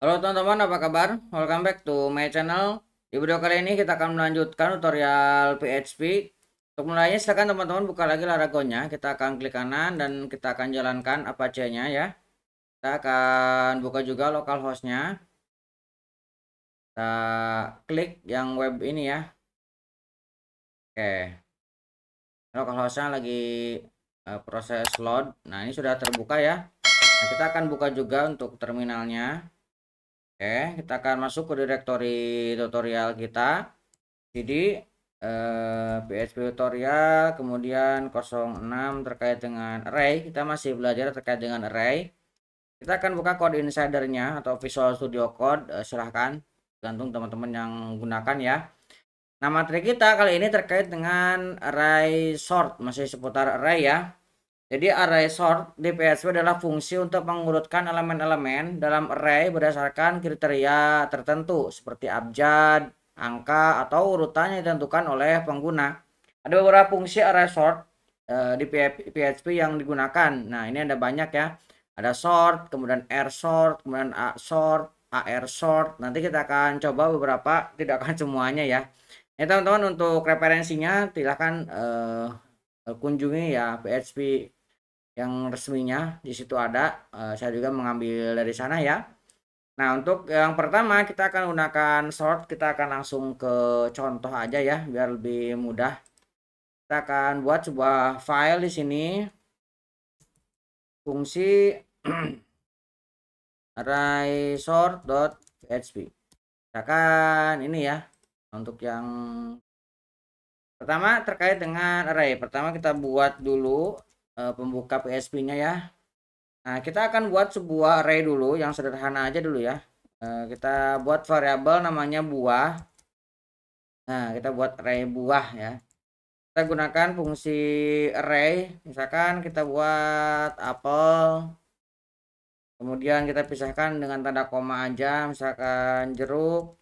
Halo teman-teman, apa kabar? Welcome back to my channel. Di video kali ini kita akan melanjutkan tutorial PHP. Untuk mulainya silahkan teman-teman buka lagi laragonnya. Kita akan klik kanan dan kita akan jalankan Apache-nya ya. Kita akan buka juga localhost-nya. Kita klik yang web ini ya. Oke. Localhost-nya lagi eh, proses load. Nah, ini sudah terbuka ya. Nah, kita akan buka juga untuk terminalnya. Oke, kita akan masuk ke direktori tutorial kita. Jadi eh, PHP tutorial, kemudian 06 terkait dengan array. Kita masih belajar terkait dengan array. Kita akan buka code insidernya atau Visual Studio Code. Eh, silahkan, gantung teman-teman yang gunakan ya. Nah materi kita kali ini terkait dengan array sort, masih seputar array ya. Jadi array sort di PHP adalah fungsi untuk mengurutkan elemen-elemen dalam array berdasarkan kriteria tertentu seperti abjad, angka, atau urutannya ditentukan oleh pengguna. Ada beberapa fungsi array sort uh, di PHP yang digunakan. Nah, ini ada banyak ya. Ada sort, kemudian R sort, kemudian A sort, AR sort. Nanti kita akan coba beberapa, tidak akan semuanya ya. Ya teman-teman untuk referensinya silahkan uh, kunjungi ya PHP yang resminya di situ ada. Eh, saya juga mengambil dari sana ya. Nah, untuk yang pertama kita akan gunakan short kita akan langsung ke contoh aja ya biar lebih mudah. Kita akan buat sebuah file di sini. Fungsi array short.php Kita akan ini ya untuk yang pertama terkait dengan array. Pertama kita buat dulu Eh, pembuka PSP-nya ya. Nah, kita akan buat sebuah array dulu yang sederhana aja dulu ya. Eh, kita buat variabel namanya buah. Nah, kita buat array buah ya. Kita gunakan fungsi array, misalkan kita buat apel. Kemudian kita pisahkan dengan tanda koma aja, misalkan jeruk.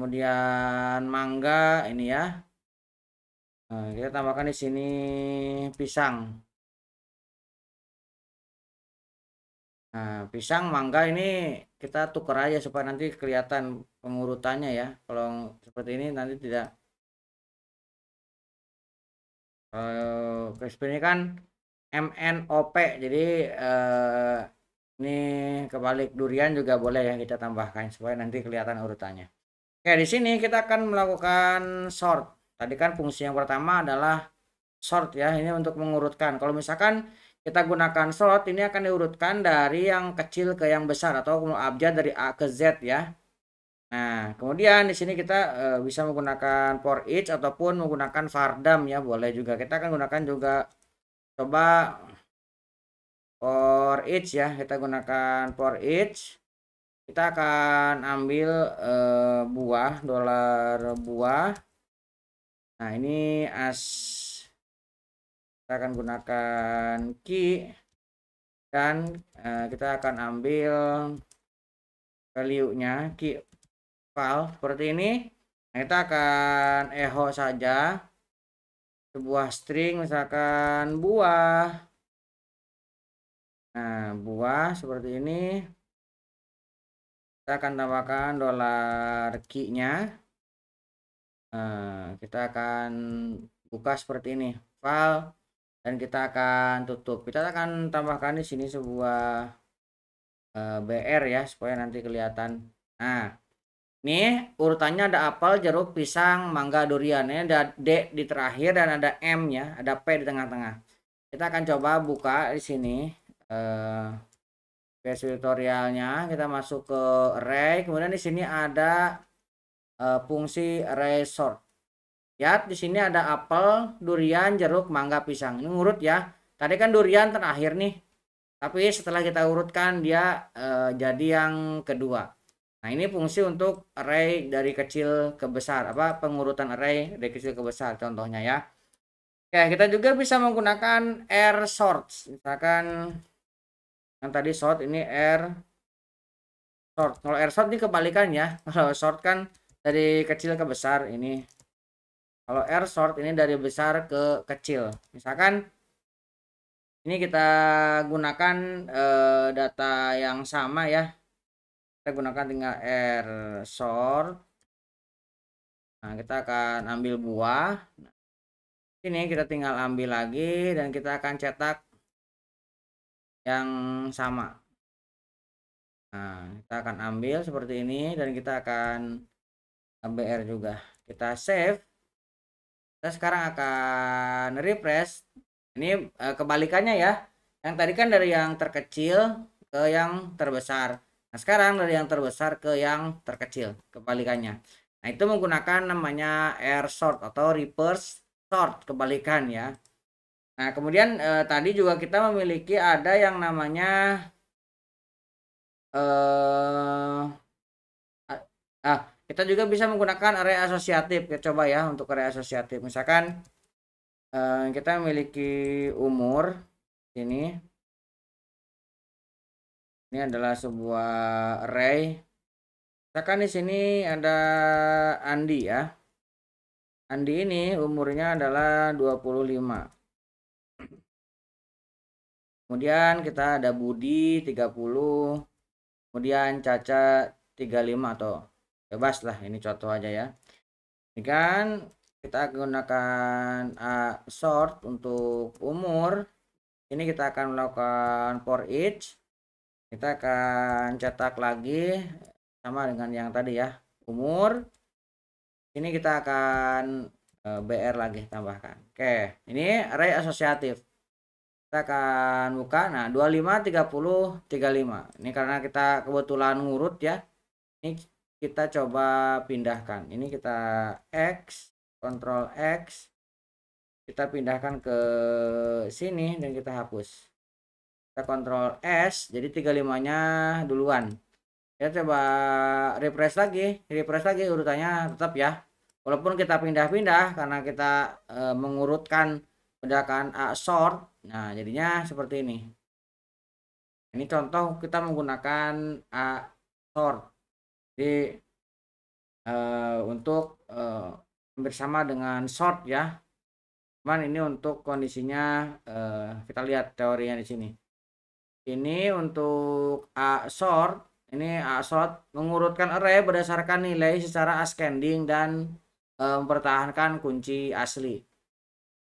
Kemudian mangga ini ya. Nah, kita tambahkan di sini pisang. Nah, pisang mangga ini kita tuker aja supaya nanti kelihatan pengurutannya ya. Kalau seperti ini nanti tidak eh ini kan MNOP jadi eh, ini kebalik durian juga boleh ya kita tambahkan supaya nanti kelihatan urutannya. Oke, di sini kita akan melakukan sort Tadi kan fungsi yang pertama adalah sort ya, ini untuk mengurutkan. Kalau misalkan kita gunakan sort, ini akan diurutkan dari yang kecil ke yang besar atau abjad dari A ke Z ya. Nah, kemudian di sini kita uh, bisa menggunakan for each ataupun menggunakan fardam ya, boleh juga. Kita akan gunakan juga coba for each ya, kita gunakan for each. Kita akan ambil uh, buah, dolar buah nah ini as kita akan gunakan key dan uh, kita akan ambil value nya key file seperti ini nah, kita akan echo saja sebuah string misalkan buah nah buah seperti ini kita akan tambahkan dolar key nya Nah, kita akan buka seperti ini file dan kita akan tutup. Kita akan tambahkan di sini sebuah uh, eh, BR ya supaya nanti kelihatan. Nah, ini urutannya ada apel, jeruk, pisang, mangga, durian. Ini ada D di terakhir dan ada M ya, ada P di tengah-tengah. Kita akan coba buka di sini eh uh, tutorialnya. Kita masuk ke array, kemudian di sini ada Eh, fungsi resort. ya di sini ada apel, durian, jeruk, mangga, pisang. Ini urut ya. Tadi kan durian terakhir nih. Tapi setelah kita urutkan dia uh, jadi yang kedua. Nah, ini fungsi untuk array dari kecil ke besar. Apa pengurutan array dari kecil ke besar contohnya ya. Oke, kita juga bisa menggunakan R sort Misalkan yang tadi sort ini R sort Kalau r sort ini kebalikan ya. Kalau short kan dari kecil ke besar ini kalau R sort ini dari besar ke kecil misalkan ini kita gunakan uh, data yang sama ya kita gunakan tinggal R sort. nah kita akan ambil buah ini kita tinggal ambil lagi dan kita akan cetak yang sama nah kita akan ambil seperti ini dan kita akan MBR juga kita save kita sekarang akan refresh ini eh, kebalikannya ya yang tadi kan dari yang terkecil ke yang terbesar nah sekarang dari yang terbesar ke yang terkecil kebalikannya nah itu menggunakan namanya air sort atau reverse sort kebalikan ya nah kemudian eh, tadi juga kita memiliki ada yang namanya eh ah kita juga bisa menggunakan area asosiatif. Kita coba ya untuk area asosiatif. Misalkan eh, kita memiliki umur ini. Ini adalah sebuah array. Misalkan di sini ada Andi ya. Andi ini umurnya adalah 25. Kemudian kita ada Budi 30. Kemudian Caca 35 atau bebas lah ini contoh aja ya ini kan kita gunakan uh, ah, sort untuk umur ini kita akan melakukan for each kita akan cetak lagi sama dengan yang tadi ya umur ini kita akan uh, eh, BR lagi tambahkan Oke ini array asosiatif kita akan buka nah 25 30 35 ini karena kita kebetulan ngurut ya ini kita coba pindahkan ini kita X kontrol X kita pindahkan ke sini dan kita hapus kita kontrol S jadi 35 nya duluan kita ya, coba refresh lagi refresh lagi urutannya tetap ya walaupun kita pindah-pindah karena kita e, mengurutkan bedakan A sort nah jadinya seperti ini ini contoh kita menggunakan A sort jadi uh, untuk uh, hampir dengan short ya. Cuman ini untuk kondisinya uh, kita lihat teorinya di sini. Ini untuk A short, ini A short mengurutkan array berdasarkan nilai secara ascending dan uh, mempertahankan kunci asli.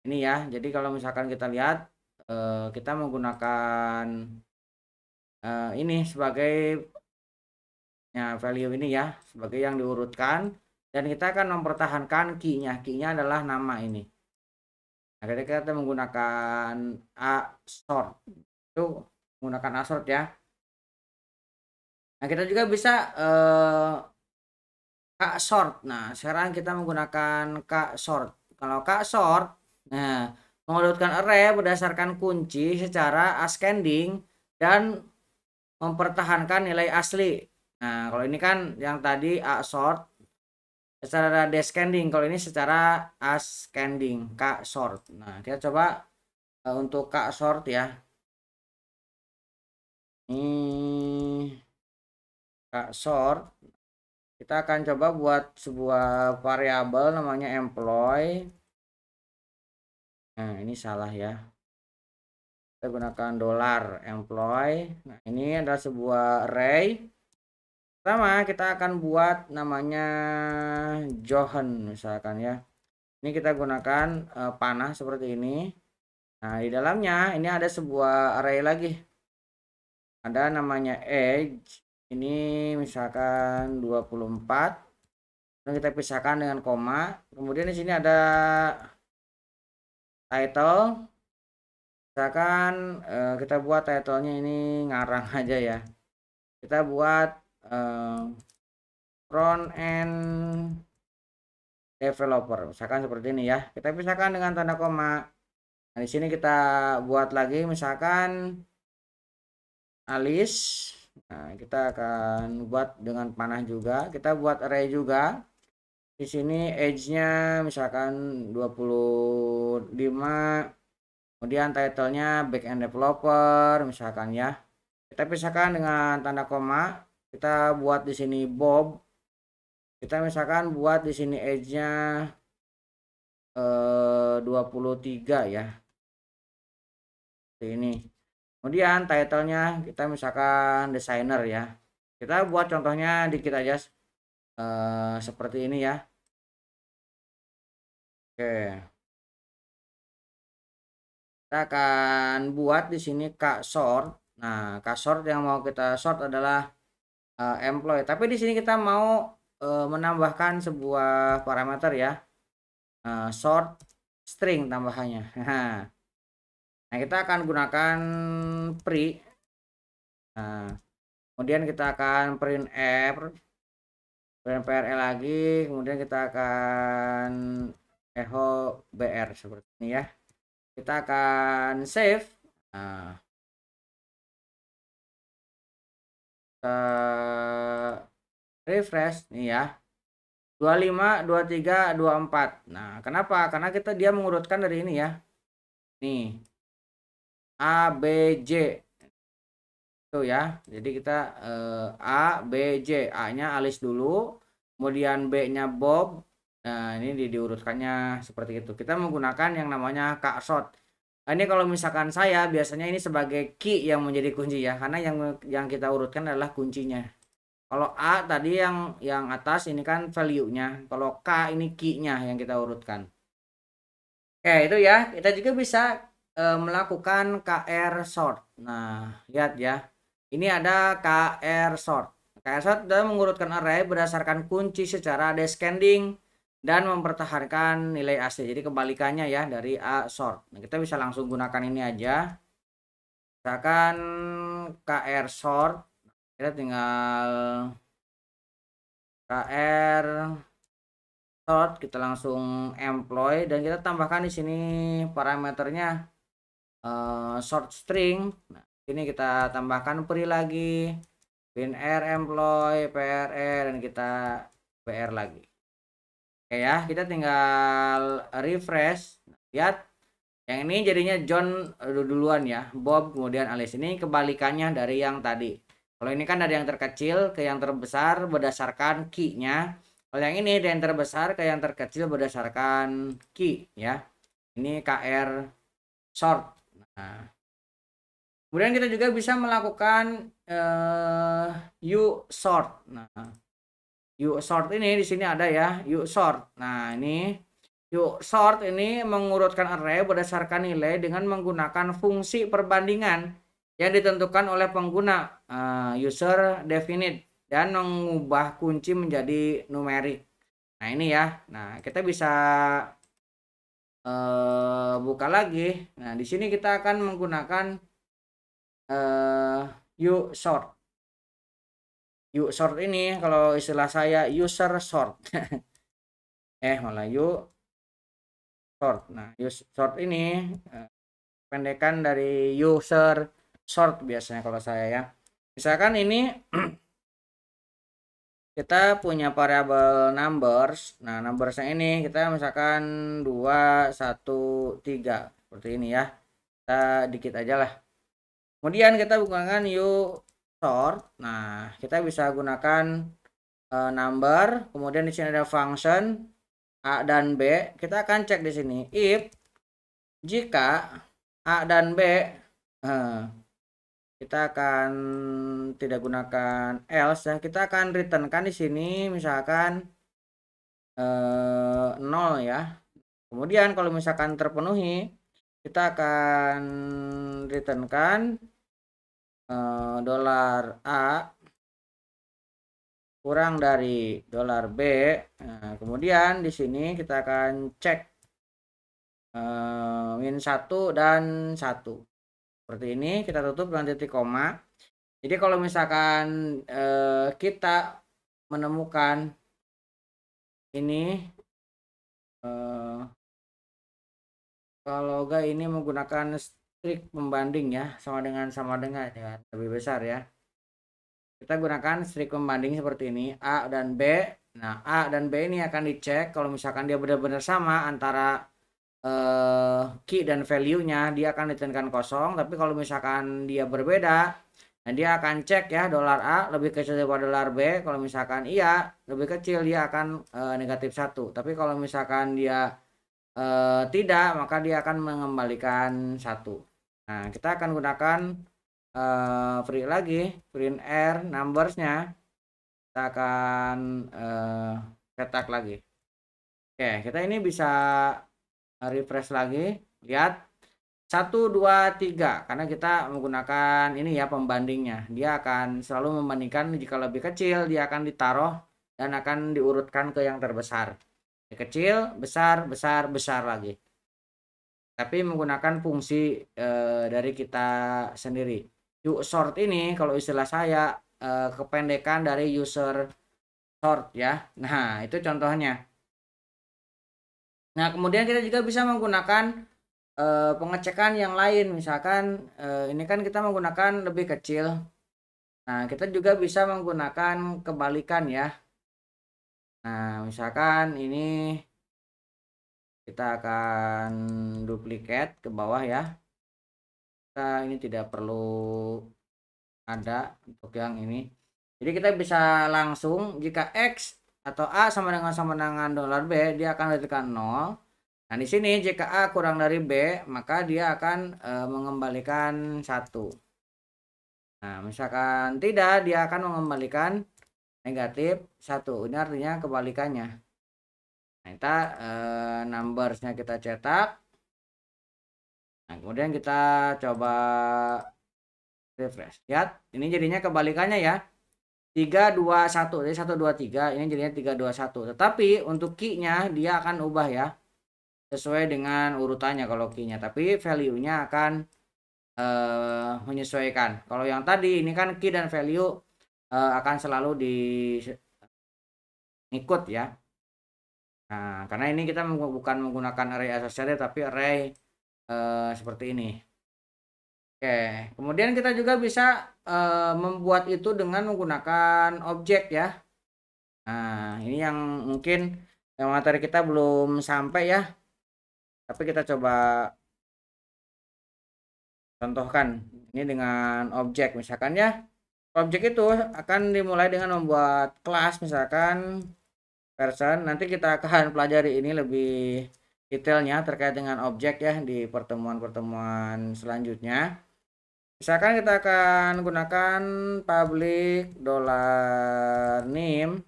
Ini ya. Jadi kalau misalkan kita lihat uh, kita menggunakan uh, ini sebagai ya value ini ya sebagai yang diurutkan dan kita akan mempertahankan key-nya key-nya adalah nama ini nah, jadi kita menggunakan a sort itu menggunakan a sort ya nah kita juga bisa eh, k sort nah sekarang kita menggunakan k sort kalau k sort nah mengurutkan array berdasarkan kunci secara ascending dan mempertahankan nilai asli Nah, kalau ini kan yang tadi A short secara descending, kalau ini secara ascending, K short. Nah, kita coba uh, untuk K short ya. Ini K short. Kita akan coba buat sebuah variabel namanya employ Nah, ini salah ya. Kita gunakan dolar employ Nah, ini adalah sebuah array pertama kita akan buat namanya Johan misalkan ya ini kita gunakan uh, panah seperti ini nah di dalamnya ini ada sebuah array lagi ada namanya edge ini misalkan 24 dan kita pisahkan dengan koma kemudian di sini ada title misalkan uh, kita buat titlenya ini ngarang aja ya kita buat uh, front end developer misalkan seperti ini ya kita pisahkan dengan tanda koma nah di sini kita buat lagi misalkan alis Nah, kita akan buat dengan panah juga. Kita buat array juga. Di sini edge-nya misalkan 25. Kemudian title-nya backend developer misalkan ya. Kita pisahkan dengan tanda koma kita buat di sini bob kita misalkan buat di sini edge-nya eh, 23 ya seperti ini kemudian title-nya kita misalkan designer ya kita buat contohnya dikit aja Uh, seperti ini ya oke kita akan buat di sini kak short nah kak short yang mau kita short adalah uh, eh, employee. Tapi di sini kita mau uh, menambahkan sebuah parameter ya. Uh, short string tambahannya. nah, kita akan gunakan pre. Nah, kemudian kita akan print f print PRL e lagi, kemudian kita akan echo BR seperti ini ya. Kita akan save. Nah, Eh, refresh nih ya 25 23 24 nah kenapa karena kita dia mengurutkan dari ini ya nih A B J itu ya jadi kita eh, A B J A nya alis dulu kemudian B nya Bob nah ini di diurutkannya seperti itu kita menggunakan yang namanya kak shot Nah, ini kalau misalkan saya biasanya ini sebagai key yang menjadi kunci ya karena yang yang kita urutkan adalah kuncinya. Kalau A tadi yang yang atas ini kan value-nya. Kalau K ini key-nya yang kita urutkan. Oke, itu ya. Kita juga bisa e, melakukan KR sort. Nah, lihat ya. Ini ada KR sort. KR sort dalam mengurutkan array berdasarkan kunci secara descending dan mempertahankan nilai AC. Jadi kebalikannya ya dari A short. Nah, kita bisa langsung gunakan ini aja. Misalkan KR short. Kita tinggal KR short kita langsung employ dan kita tambahkan di sini parameternya uh, short string. Nah, ini kita tambahkan peri lagi, pin r employ, prr dan kita pr lagi. Oke ya, kita tinggal refresh. Lihat, yang ini jadinya John duluan ya, Bob kemudian Alice. Ini kebalikannya dari yang tadi. Kalau ini kan dari yang terkecil ke yang terbesar berdasarkan key-nya. Kalau yang ini dari yang terbesar ke yang terkecil berdasarkan key ya. Ini KR short. Nah, Kemudian kita juga bisa melakukan uh, U short. Nah, yuk sort ini di sini ada ya yuk sort nah ini yuk sort ini mengurutkan array berdasarkan nilai dengan menggunakan fungsi perbandingan yang ditentukan oleh pengguna uh, user definite dan mengubah kunci menjadi numerik nah ini ya nah kita bisa uh, buka lagi nah di sini kita akan menggunakan uh, yuk sort you short ini kalau istilah saya user short eh malah you short nah you short ini eh, pendekan dari user short biasanya kalau saya ya misalkan ini kita punya variabel numbers nah numbersnya ini kita misalkan 2 1 3 seperti ini ya kita dikit aja lah kemudian kita bukakan yuk sort. Nah, kita bisa gunakan uh, number, kemudian di sini ada function A dan B. Kita akan cek di sini if jika A dan B uh, kita akan tidak gunakan else ya. Kita akan returnkan di sini misalkan eh, 0 ya. Kemudian kalau misalkan terpenuhi kita akan returnkan Eh, dolar A kurang dari dolar B. Nah, kemudian di sini kita akan cek uh, min 1 dan 1. Seperti ini kita tutup dengan titik koma. Jadi kalau misalkan uh, kita menemukan ini uh, kalau ga ini menggunakan trik pembanding ya sama dengan sama dengan ya lebih besar ya kita gunakan strik pembanding seperti ini A dan B nah A dan B ini akan dicek kalau misalkan dia benar-benar sama antara eh, key dan value nya dia akan ditentukan kosong tapi kalau misalkan dia berbeda nah dia akan cek ya dolar A lebih kecil daripada dolar B kalau misalkan iya lebih kecil dia akan uh, negatif satu tapi kalau misalkan dia uh, tidak maka dia akan mengembalikan satu Nah, kita akan gunakan uh, eh, print lagi, print R numbersnya. Kita akan uh, cetak lagi. Oke, kita ini bisa refresh lagi. Lihat 1 2 3 karena kita menggunakan ini ya pembandingnya. Dia akan selalu membandingkan jika lebih kecil dia akan ditaruh dan akan diurutkan ke yang terbesar. kecil, besar, besar, besar lagi tapi menggunakan fungsi e, dari kita sendiri. Yuk sort ini kalau istilah saya e, kependekan dari user short ya. Nah, itu contohnya. Nah, kemudian kita juga bisa menggunakan e, pengecekan yang lain. Misalkan e, ini kan kita menggunakan lebih kecil. Nah, kita juga bisa menggunakan kebalikan ya. Nah, misalkan ini kita akan duplikat ke bawah ya kita ini tidak perlu ada untuk yang ini jadi kita bisa langsung jika X atau A sama dengan sama dengan dolar B dia akan menjadikan nol. Nah, di sini jika A kurang dari B, maka dia akan e, mengembalikan satu. Nah, misalkan tidak, dia akan mengembalikan negatif satu. Ini artinya kebalikannya nah kita eh, numbersnya kita cetak nah kemudian kita coba refresh lihat ini jadinya kebalikannya ya 321 jadi 123 ini jadinya 321 tetapi untuk key-nya dia akan ubah ya sesuai dengan urutannya kalau key-nya tapi value-nya akan e, menyesuaikan kalau yang tadi ini kan key dan value e, akan selalu di ikut ya Nah, karena ini kita bukan menggunakan array associated tapi array uh, seperti ini. Oke, kemudian kita juga bisa uh, membuat itu dengan menggunakan objek ya. Nah, ini yang mungkin yang materi kita belum sampai ya. Tapi kita coba contohkan ini dengan objek misalkan ya. Objek itu akan dimulai dengan membuat kelas misalkan person Nanti kita akan pelajari ini lebih detailnya terkait dengan objek ya di pertemuan-pertemuan selanjutnya. Misalkan kita akan gunakan public dollar name.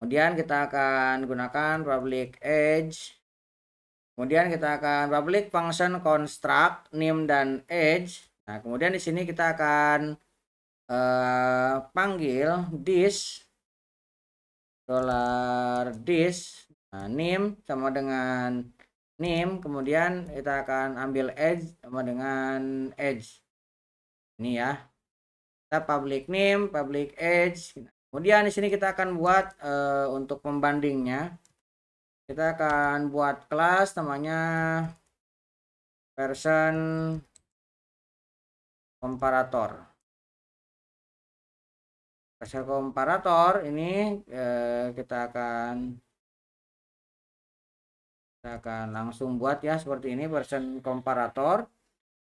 Kemudian kita akan gunakan public edge. Kemudian kita akan public function construct name dan edge. Nah, kemudian di sini kita akan uh, panggil this dollar this nah, nim sama dengan nim kemudian kita akan ambil edge sama dengan edge ini ya kita public name public edge kemudian di sini kita akan buat uh, untuk pembandingnya kita akan buat kelas namanya Person Comparator hasil komparator ini eh, kita akan kita akan langsung buat ya seperti ini version komparator.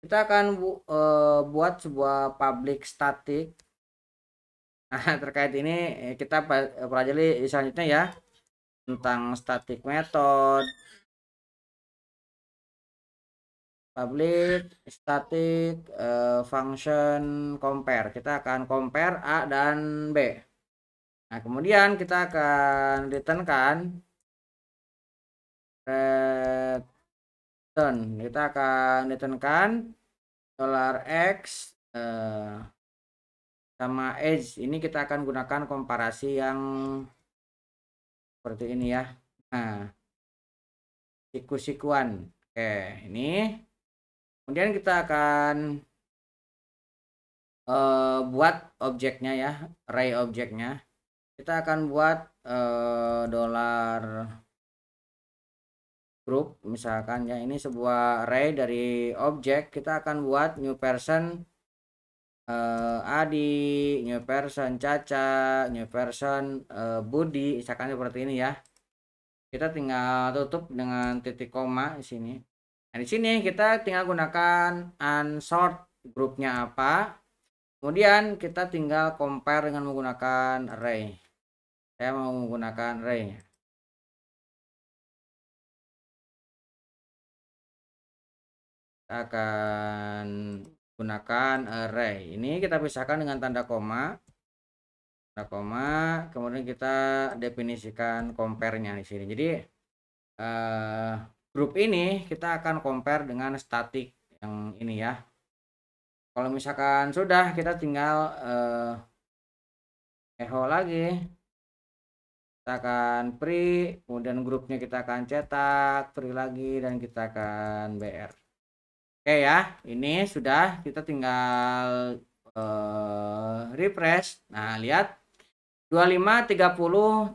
Kita akan bu, eh, buat sebuah public static. Nah, terkait ini eh, kita pelajari selanjutnya ya tentang static method public static uh, function compare kita akan compare A dan B nah kemudian kita akan kan return kita akan kan dollar x uh, sama edge ini kita akan gunakan komparasi yang seperti ini ya nah siku-sikuan oke ini kemudian kita akan uh, buat objeknya ya array objeknya kita akan buat uh, dollar group misalkan ya ini sebuah array dari objek kita akan buat new person uh, Adi new person Caca new person uh, Budi misalkan seperti ini ya kita tinggal tutup dengan titik koma di sini Nah, di sini kita tinggal gunakan unsort grupnya apa. Kemudian kita tinggal compare dengan menggunakan array. Saya mau menggunakan array. Kita akan gunakan array. Ini kita pisahkan dengan tanda koma. Tanda koma, kemudian kita definisikan compare-nya di sini. Jadi eh, grup ini kita akan compare dengan static yang ini ya kalau misalkan sudah kita tinggal uh, echo lagi kita akan pre kemudian grupnya kita akan cetak pre lagi dan kita akan br oke ya ini sudah kita tinggal uh, refresh nah lihat 25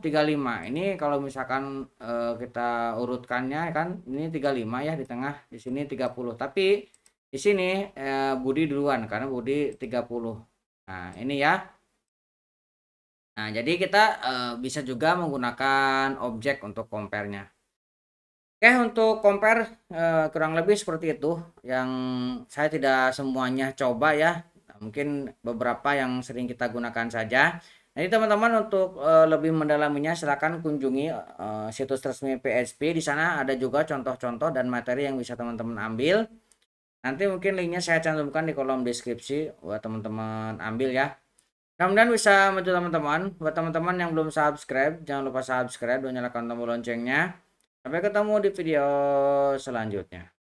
30 35 ini kalau misalkan eh, kita urutkannya kan ini 35 ya di tengah di sini 30 tapi di sini eh, Budi duluan karena Budi 30 nah ini ya nah jadi kita eh, bisa juga menggunakan objek untuk compare-nya Oke untuk compare eh, kurang lebih seperti itu yang saya tidak semuanya coba ya mungkin beberapa yang sering kita gunakan saja jadi teman-teman untuk uh, lebih mendalaminya silahkan kunjungi uh, situs resmi PSP. Di sana ada juga contoh-contoh dan materi yang bisa teman-teman ambil. Nanti mungkin linknya saya cantumkan di kolom deskripsi buat teman-teman ambil ya. Kemudian bisa maju teman-teman. Buat teman-teman yang belum subscribe, jangan lupa subscribe dan nyalakan tombol loncengnya. Sampai ketemu di video selanjutnya.